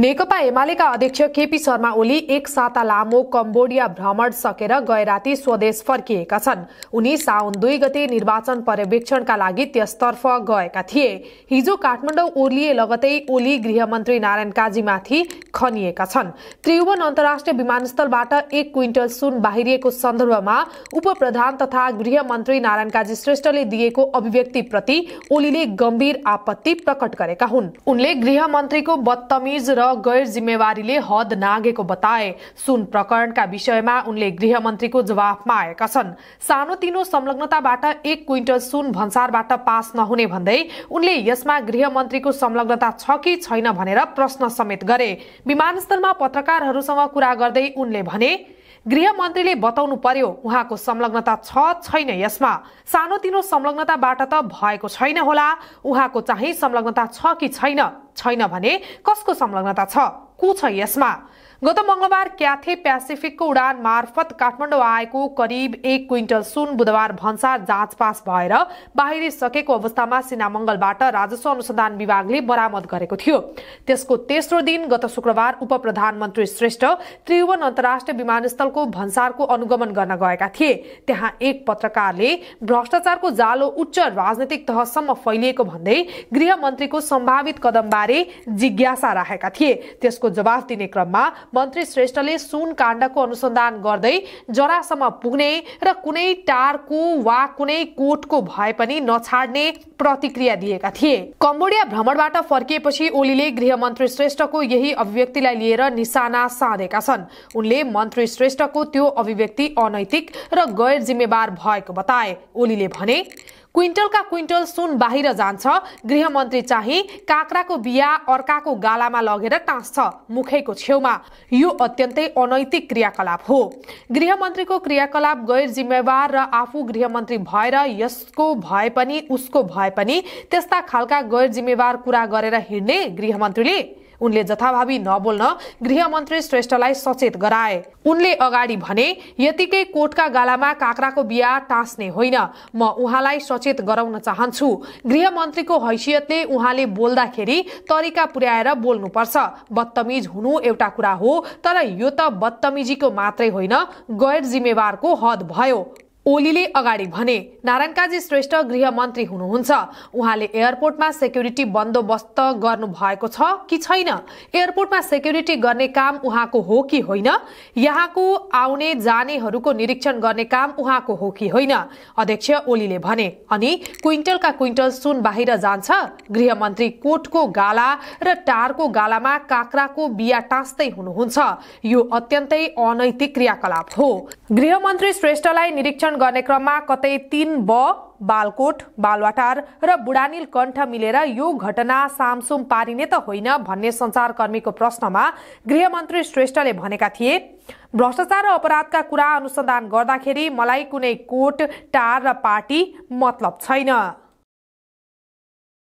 नेकपा एमालेका अध्यक्ष केपी शर्मा ओली एक साता लामो कम्बोडिया भ्रमण सकेर गएराती स्वदेश फर्किएका छन् उनी साउन दुई गते निर्वाचन पर्यवेक्षणका लागि त्यसतर्फ गएका थिए हिजो काठमाडौँ ओर्लिए लगतै ओली गृहमन्त्री नारायण काजीमाथि खनिएका छन् त्रिभुवन अन्तर्राष्ट्रिय विमानस्थलबाट एक क्विन्टल सुन बाहिरिएको सन्दर्भमा उपप्रधान तथा गृहमन्त्री नारायण काजी श्रेष्ठले दिएको अभिव्यक्तिप्रति ओलीले गम्भीर आपत्ति प्रकट गरेका हुन् उनले गृहमन्त्रीको बदतमिज र गैर जिम्मेवारीले हद नागेको बताए सुन प्रकरणका विषयमा उनले गृहमन्त्रीको जवाफमा आएका छन् सानोतिनो संलग्नताबाट एक क्विन्टल सुन भन्सारबाट पास नहुने भन्दै उनले यसमा गृहमन्त्रीको संलग्नता छ कि छैन भनेर प्रश्न समेत गरे विमानस्थलमा पत्रकारहरूसँग कुरा गर्दै उनले भने गृहमन्त्रीले बताउनु पर्यो उहाँको संलग्नता छ छैन यसमा सानोतिनो संलग्नताबाट त भएको छैन होला उहाँको चाहिँ संलग्नता छ कि छैन छैन भने कसको संलग्नता छ को छ यसमा गत मंगलबार क्याथे प्यासिफिकको उडान मार्फत काठमाडौँ आएको करिब एक क्विन्टल सुन बुधबार भन्सार जाँच पास भएर बाहिरिसकेको अवस्थामा सिनामंगलबाट राजस्व अनुसन्धान विभागले बरामद गरेको थियो त्यसको तेस्रो दिन गत शुक्रबार उप प्रधानमन्त्री श्रेष्ठ त्रिभुवन अन्तर्राष्ट्रिय विमानस्थलको भन्सारको अनुगमन गर्न गएका थिए त्यहाँ एक पत्रकारले भ्रष्टाचारको जालो उच्च राजनैतिक तहसम्म फैलिएको भन्दै गृहमन्त्रीको सम्भावित कदमबारे जिज्ञासा राखेका थिए त्यसको जवाफ दिने क्रममा मन्त्री श्रेष्ठले सुन काण्डको अनुसन्धान गर्दै जरासम्म पुग्ने र कुनै टारको वा कुनै कोटको भए पनि नछाड्ने प्रतिक्रिया दिएका थिए कम्बोडिया भ्रमणबाट फर्किएपछि ओलीले गृह मन्त्री श्रेष्ठको यही अभिव्यक्तिलाई लिएर निशाना साधेका छन् उनले मन्त्री श्रेष्ठको त्यो अभिव्यक्ति अनैतिक र गैर जिम्मेवार भएको बताए ओलीले भने क्विन्टलका क्विन्टल सुन बाहिर जान्छ गृहमन्त्री चाहिँ काँक्राको बिहा अर्काको गालामा लगेर टाँस्छ मुखैको छेउमा यो अत्यन्तै अनैतिक क्रियाकलाप हो गृहमन्त्रीको क्रियाकलाप गैर जिम्मेवार र आफू गृहमन्त्री भएर यसको भए पनि उसको भए पनि त्यस्ता खालका गैर जिम्मेवार कुरा गरेर हिँड्ने गृहमन्त्रीले उनले जथाभावी नबोल्न गृहमन्त्री श्रेष्ठलाई सचेत गराए उनले अगाडि भने यतिकै कोटका गालामा काँक्राको बिहा टाँस्ने होइन म उहाँलाई सचेत गराउन चाहन्छु गृहमन्त्रीको हैसियतले उहाँले बोल्दाखेरि तरिका पुर्याएर बोल्नुपर्छ बदतमिज हुनु एउटा कुरा हो तर यो त बदतमिजीको मात्रै होइन गैर जिम्मेवारको हद भयो ओलीले अगाडि भने नारायणकाजी श्रेष्ठ गृहमन्त्री हुनुहुन्छ उहाँले एयरपोर्टमा सेक्युरिटी बन्दोबस्त गर्नु भएको छ कि छैन एयरपोर्टमा सेक्युरिटी गर्ने काम उहाँको हो कि होइन यहाँको आउने जानेहरूको निरीक्षण गर्ने काम उहाँको हो कि होइन अध्यक्ष ओलीले भने अनि क्विन्टलका क्विन्टल सुन बाहिर जान्छ गृहमन्त्री कोटको गाला र टारको गालामा काँक्राको बिया टाँस्दै हुनुहुन्छ यो अत्यन्तै अनैतिक क्रियाकलाप हो गृहमन्त्री श्रेष्ठलाई निरीक्षण गर्ने क्रममा कतै तीन ब बालकोट बालवाटार र बुढानील कण्ठ मिलेर यो घटना सामसुम पारिने त होइन भन्ने सञ्चारकर्मीको प्रश्नमा गृहमन्त्री श्रेष्ठले भनेका थिए भ्रष्टाचार र अपराधका कुरा अनुसन्धान गर्दाखेरि मलाई कुनै कोट टार र पार्टी मतलब छैन